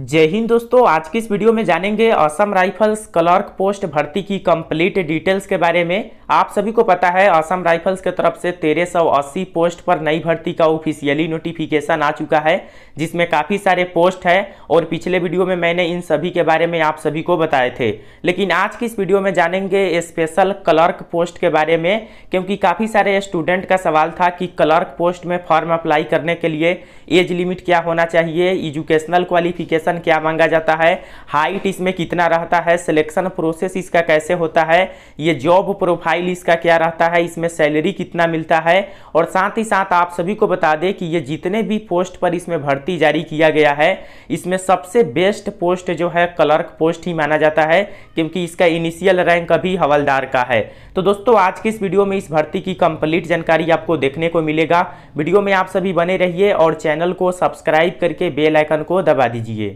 जय हिंद दोस्तों आज की इस वीडियो में जानेंगे असम राइफल्स क्लर्क पोस्ट भर्ती की कंप्लीट डिटेल्स के बारे में आप सभी को पता है असम राइफल्स के तरफ से तेरह पोस्ट पर नई भर्ती का ऑफिशियली नोटिफिकेशन आ चुका है जिसमें काफ़ी सारे पोस्ट है और पिछले वीडियो में मैंने इन सभी के बारे में आप सभी को बताए थे लेकिन आज की इस वीडियो में जानेंगे स्पेशल क्लर्क पोस्ट के बारे में क्योंकि काफ़ी सारे स्टूडेंट का सवाल था कि क्लर्क पोस्ट में फॉर्म अप्लाई करने के लिए एज लिमिट क्या होना चाहिए एजुकेशनल क्वालिफिकेशन क्वेश्चन क्या मांगा जाता है हाइट इसमें कितना रहता है सिलेक्शन प्रोसेस इसका कैसे होता है ये जॉब प्रोफाइल इसका क्या रहता है इसमें सैलरी कितना मिलता है और साथ ही साथ आप सभी को बता दें कि ये जितने भी पोस्ट पर इसमें भर्ती जारी किया गया है इसमें सबसे बेस्ट पोस्ट जो है क्लर्क पोस्ट ही माना जाता है क्योंकि इसका इनिशियल रैंक अभी हवलदार का है तो दोस्तों आज की इस वीडियो में इस भर्ती की कंप्लीट जानकारी आपको देखने को मिलेगा वीडियो में आप सभी बने रहिए और चैनल को सब्सक्राइब करके बेल आइकन को दबा दीजिए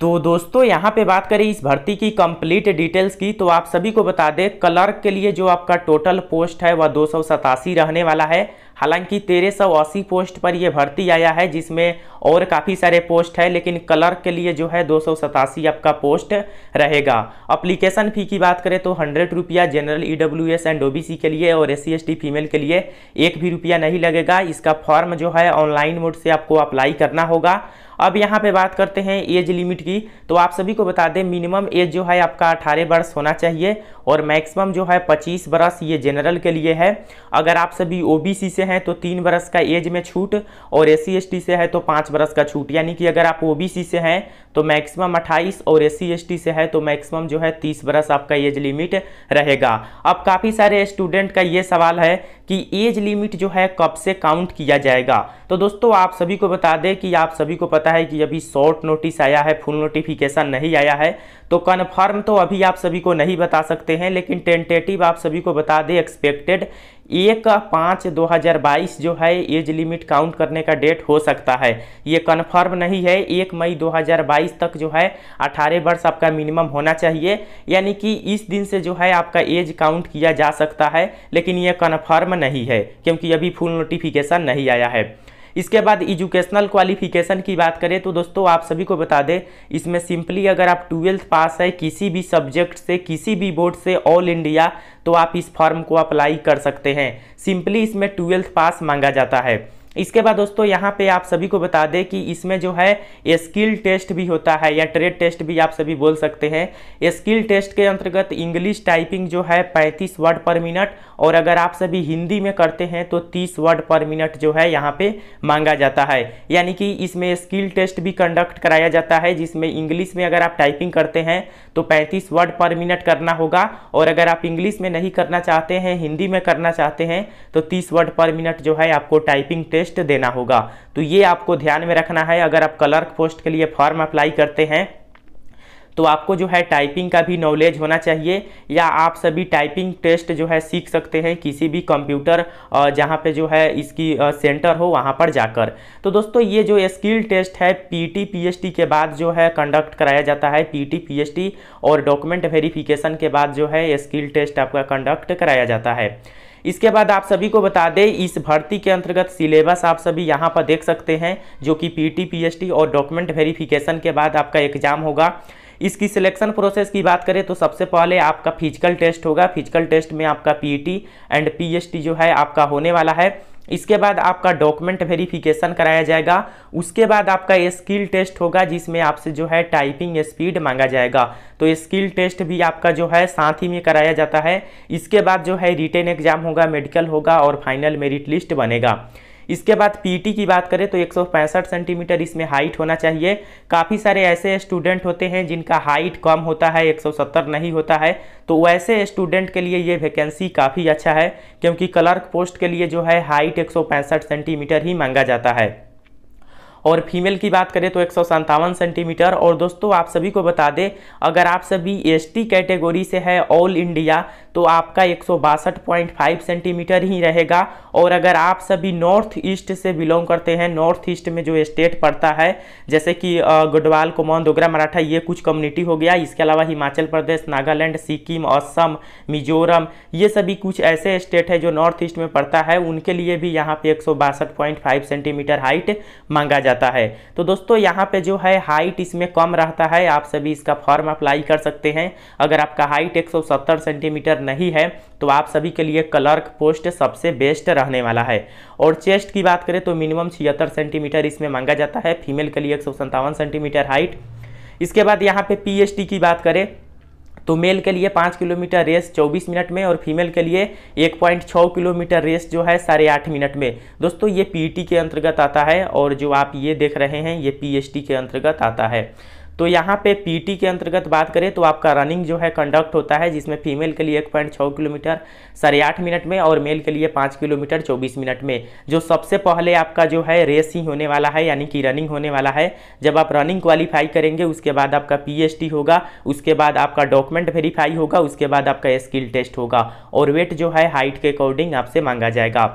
तो दोस्तों यहाँ पे बात करें इस भर्ती की कंप्लीट डिटेल्स की तो आप सभी को बता दें क्लर्क के लिए जो आपका टोटल पोस्ट है वह दो रहने वाला है हालांकि तेरह सौ अस्सी पोस्ट पर यह भर्ती आया है जिसमें और काफ़ी सारे पोस्ट है लेकिन क्लर्क के लिए जो है दो आपका पोस्ट रहेगा अप्लीकेशन फ़ी की बात करें तो हंड्रेड रुपया जनरल ई एंड ओ के लिए और एस सी फीमेल के लिए एक भी रुपया नहीं लगेगा इसका फॉर्म जो है ऑनलाइन मोड से आपको अप्लाई करना होगा अब यहाँ पे बात करते हैं एज लिमिट की तो आप सभी को बता दें मिनिमम एज जो है आपका अठारह वर्ष होना चाहिए और मैक्सिमम जो है पच्चीस वर्ष ये जनरल के लिए है अगर आप सभी ओ से हैं तो तीन वर्ष का एज में छूट और एस सी से है तो पाँच वर्ष का छूट यानी कि अगर आप ओ से हैं तो मैक्सिमम अट्ठाईस और एस सी से है तो मैक्सिमम जो है तीस वर्ष आपका एज लिमिट रहेगा अब काफ़ी सारे स्टूडेंट का ये सवाल है कि एज लिमिट जो है कब से काउंट किया जाएगा तो दोस्तों आप सभी को बता दें कि आप सभी को पता है कि अभी शॉर्ट नोटिस आया है फुल नोटिफिकेशन नहीं आया है तो कन्फर्म तो अभी आप सभी को नहीं बता सकते हैं लेकिन टेंटेटिव आप सभी को बता दें एक्सपेक्टेड एक पाँच दो हज़ार बाईस जो है एज लिमिट काउंट करने का डेट हो सकता है ये कन्फर्म नहीं है एक मई दो हज़ार बाईस तक जो है अठारह वर्ष आपका मिनिमम होना चाहिए यानी कि इस दिन से जो है आपका एज काउंट किया जा सकता है लेकिन ये कन्फर्म नहीं है क्योंकि अभी फुल नोटिफिकेशन नहीं आया है इसके बाद एजुकेशनल क्वालिफिकेशन की बात करें तो दोस्तों आप सभी को बता दें इसमें सिंपली अगर आप ट्वेल्थ पास है किसी भी सब्जेक्ट से किसी भी बोर्ड से ऑल इंडिया तो आप इस फॉर्म को अप्लाई कर सकते हैं सिंपली इसमें ट्वेल्थ पास मांगा जाता है इसके बाद दोस्तों यहाँ पे आप सभी को बता दें कि इसमें जो है स्किल टेस्ट भी होता है या ट्रेड टेस्ट भी आप सभी बोल सकते हैं स्किल टेस्ट के अंतर्गत इंग्लिश टाइपिंग जो है पैंतीस वर्ड पर मिनट और अगर आप सभी हिंदी में करते हैं तो तीस वर्ड पर मिनट जो है यहाँ पे मांगा जाता है यानी कि इसमें स्किल टेस्ट भी कंडक्ट कराया जाता है जिसमें इंग्लिश में अगर आप टाइपिंग करते हैं तो पैंतीस वर्ड पर मिनट करना होगा और अगर आप इंग्लिश में नहीं करना चाहते हैं हिंदी में करना चाहते हैं तो तीस वर्ड पर मिनट जो है आपको टाइपिंग टेस्ट टेस्ट देना होगा तो ये आपको ध्यान में रखना है अगर आप क्लर्क पोस्ट के लिए फॉर्म अप्लाई करते हैं तो आपको जो है टाइपिंग का भी नॉलेज होना चाहिए या आप सभी टाइपिंग टेस्ट जो है सीख सकते हैं किसी भी कंप्यूटर जहाँ पे जो है इसकी सेंटर हो वहाँ पर जाकर तो दोस्तों ये जो स्किल टेस्ट है पीटी पीएचडी के बाद जो है कंडक्ट कराया जाता है पीटी पीएचडी और डॉक्यूमेंट वेरिफिकेशन के बाद जो है स्किल टेस्ट आपका कंडक्ट कराया जाता है इसके बाद आप सभी को बता दें इस भर्ती के अंतर्गत सिलेबस आप सभी यहाँ पर देख सकते हैं जो कि पीटी पीएचडी और डॉक्यूमेंट वेरिफिकेशन के बाद आपका एग्जाम होगा इसकी सिलेक्शन प्रोसेस की बात करें तो सबसे पहले आपका फिजिकल टेस्ट होगा फिजिकल टेस्ट में आपका पीटी एंड पीएचडी जो है आपका होने वाला है इसके बाद आपका डॉक्यूमेंट वेरिफिकेशन कराया जाएगा उसके बाद आपका स्किल टेस्ट होगा जिसमें आपसे जो है टाइपिंग स्पीड मांगा जाएगा तो स्किल टेस्ट भी आपका जो है साथ ही में कराया जाता है इसके बाद जो है रिटेन एग्जाम होगा मेडिकल होगा और फाइनल मेरिट लिस्ट बनेगा इसके बाद पी की बात करें तो एक सेंटीमीटर इसमें हाइट होना चाहिए काफ़ी सारे ऐसे स्टूडेंट होते हैं जिनका हाइट कम होता है एक नहीं होता है तो वैसे स्टूडेंट के लिए ये वैकेंसी काफ़ी अच्छा है क्योंकि क्लर्क पोस्ट के लिए जो है हाइट एक सेंटीमीटर ही मांगा जाता है और फीमेल की बात करें तो एक सेंटीमीटर और दोस्तों आप सभी को बता दें अगर आप सभी एस कैटेगोरी से है ऑल इंडिया तो आपका एक सेंटीमीटर ही रहेगा और अगर आप सभी नॉर्थ ईस्ट से बिलोंग करते हैं नॉर्थ ईस्ट में जो स्टेट पड़ता है जैसे कि गढ़वाल कुमाऊं दोगरा मराठा ये कुछ कम्युनिटी हो गया इसके अलावा हिमाचल प्रदेश नागालैंड सिक्किम असम मिजोरम ये सभी कुछ ऐसे स्टेट है जो नॉर्थ ईस्ट में पड़ता है उनके लिए भी यहाँ पे एक सेंटीमीटर हाइट मांगा जाता जाता है तो दोस्तों यहाँ पे जो है हाइट इसमें कम रहता है आप सभी इसका फॉर्म अप्लाई कर सकते हैं अगर आपका हाइट 170 सेंटीमीटर नहीं है तो आप सभी के लिए क्लर्क पोस्ट सबसे बेस्ट रहने वाला है और चेस्ट की बात करें तो मिनिमम छिहत्तर सेंटीमीटर इसमें मांगा जाता है फीमेल के लिए एक सेंटीमीटर हाइट इसके बाद यहाँ पे पीएचडी की बात करें तो मेल के लिए पाँच किलोमीटर रेस चौबीस मिनट में और फीमेल के लिए एक पॉइंट छः किलोमीटर रेस जो है साढ़े आठ मिनट में दोस्तों ये पीईटी e के अंतर्गत आता है और जो आप ये देख रहे हैं ये पीएचटी e के अंतर्गत आता है तो यहाँ पे पीटी के अंतर्गत बात करें तो आपका रनिंग जो है कंडक्ट होता है जिसमें फीमेल के लिए एक पॉइंट छः किलोमीटर साढ़े आठ मिनट में और मेल के लिए पाँच किलोमीटर चौबीस मिनट में जो सबसे पहले आपका जो है रेस ही होने वाला है यानी कि रनिंग होने वाला है जब आप रनिंग क्वालिफाई करेंगे उसके बाद आपका पी होगा उसके बाद आपका डॉक्यूमेंट वेरीफाई होगा उसके बाद आपका स्किल टेस्ट होगा और वेट जो है हाइट के अकॉर्डिंग आपसे मांगा जाएगा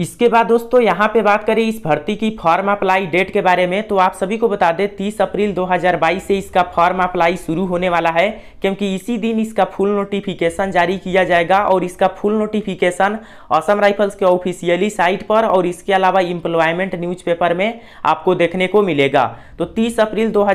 इसके बाद दोस्तों यहाँ पे बात करें इस भर्ती की फॉर्म अप्लाई डेट के बारे में तो आप सभी को बता दें 30 अप्रैल 2022 से इसका फॉर्म अप्लाई शुरू होने वाला है क्योंकि इसी दिन इसका फुल नोटिफिकेशन जारी किया जाएगा और इसका फुल नोटिफिकेशन असम राइफल्स के ऑफिशियली साइट पर और इसके अलावा एम्प्लॉयमेंट न्यूज़पेपर में आपको देखने को मिलेगा तो तीस अप्रैल दो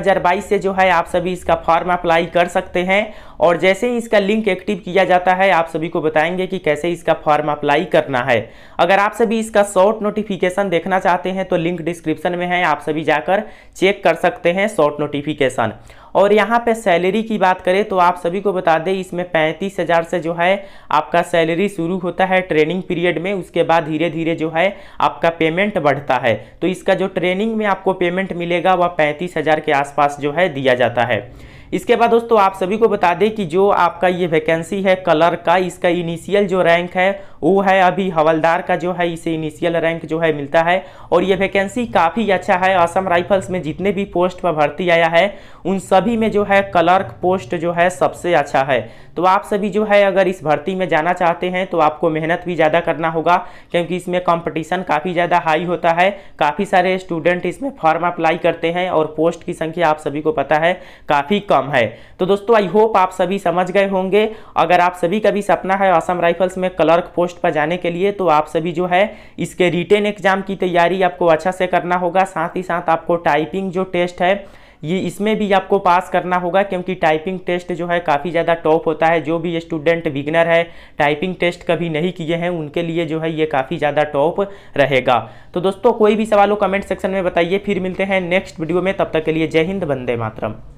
से जो है आप सभी इसका फॉर्म अप्लाई कर सकते हैं और जैसे ही इसका लिंक एक्टिव किया जाता है आप सभी को बताएंगे कि कैसे इसका फॉर्म अप्लाई करना है अगर आप सभी इसका शॉर्ट नोटिफिकेशन देखना चाहते हैं तो लिंक डिस्क्रिप्शन में है आप सभी जाकर चेक कर सकते हैं शॉर्ट नोटिफिकेशन और यहाँ पे सैलरी की बात करें तो आप सभी को बता दें इसमें पैंतीस हज़ार से जो है आपका सैलरी शुरू होता है ट्रेनिंग पीरियड में उसके बाद धीरे धीरे जो है आपका पेमेंट बढ़ता है तो इसका जो ट्रेनिंग में आपको पेमेंट मिलेगा वह पैंतीस हज़ार के आसपास जो है दिया जाता है इसके बाद दोस्तों आप सभी को बता दें कि जो आपका ये वैकेंसी है कलर का इसका इनिशियल जो रैंक है वो है अभी हवलदार का जो है इसे इनिशियल रैंक जो है मिलता है और ये वैकेंसी काफ़ी अच्छा है असम राइफल्स में जितने भी पोस्ट पर भर्ती आया है उन सभी में जो है क्लर्क पोस्ट जो है सबसे अच्छा है तो आप सभी जो है अगर इस भर्ती में जाना चाहते हैं तो आपको मेहनत भी ज़्यादा करना होगा क्योंकि इसमें कंपटीशन काफ़ी ज़्यादा हाई होता है काफ़ी सारे स्टूडेंट इसमें फॉर्म अप्लाई करते हैं और पोस्ट की संख्या आप सभी को पता है काफ़ी कम है तो दोस्तों आई होप आप सभी समझ गए होंगे अगर आप सभी का भी सपना है असम राइफल्स में क्लर्क पोस्ट पोस्ट पर जाने के लिए तो आप सभी जो है इसके रिटेन एग्जाम की तैयारी आपको अच्छा से करना होगा साथ ही साथ आपको टाइपिंग जो टेस्ट है ये इसमें भी आपको पास करना होगा क्योंकि टाइपिंग टेस्ट जो है काफ़ी ज़्यादा टॉप होता है जो भी स्टूडेंट विगनर है टाइपिंग टेस्ट कभी नहीं किए हैं उनके लिए जो है ये काफ़ी ज़्यादा टॉप रहेगा तो दोस्तों कोई भी सवाल हो कमेंट सेक्शन में बताइए फिर मिलते हैं नेक्स्ट वीडियो में तब तक के लिए जय हिंद वंदे मातरम